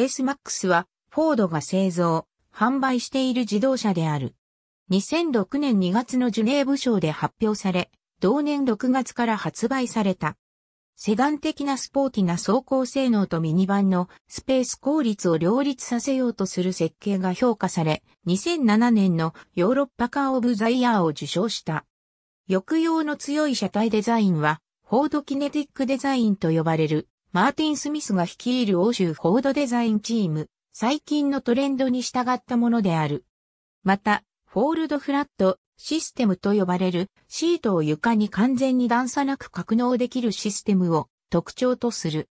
SMAX は、フォードが製造、販売している自動車である。2006年2月のジュネーブ賞で発表され、同年6月から発売された。セダン的なスポーティな走行性能とミニバンのスペース効率を両立させようとする設計が評価され、2007年のヨーロッパカーオブザイヤーを受賞した。抑揚の強い車体デザインは、フォードキネティックデザインと呼ばれるマーティン・スミスが率いる欧州フォードデザインチーム、最近のトレンドに従ったものである。また、フォールドフラットシステムと呼ばれるシートを床に完全に段差なく格納できるシステムを特徴とする。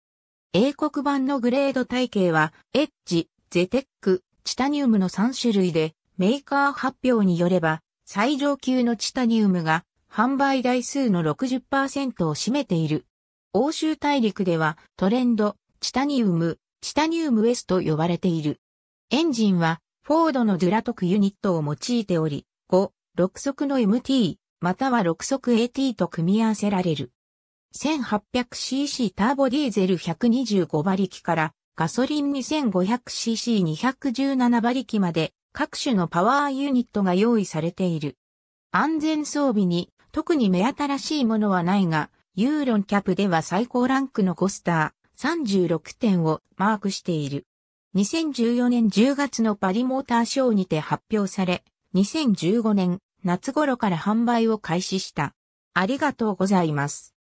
英国版のグレード体系は、エッジ、ゼテック、チタニウムの3種類で、メーカー発表によれば、最上級のチタニウムが販売台数の60%を占めている。欧州大陸ではトレンド、チタニウム、チタニウム S と呼ばれている。エンジンはフォードのデュラトクユニットを用いており、5、6速の MT、または6速 AT と組み合わせられる。1800cc ターボディーゼル125馬力からガソリン 2500cc217 馬力まで各種のパワーユニットが用意されている。安全装備に特に目新しいものはないが、ユーロンキャプでは最高ランクの5スター、36点をマークしている。2014年10月のパリモーターショーにて発表され、2015年夏頃から販売を開始した。ありがとうございます。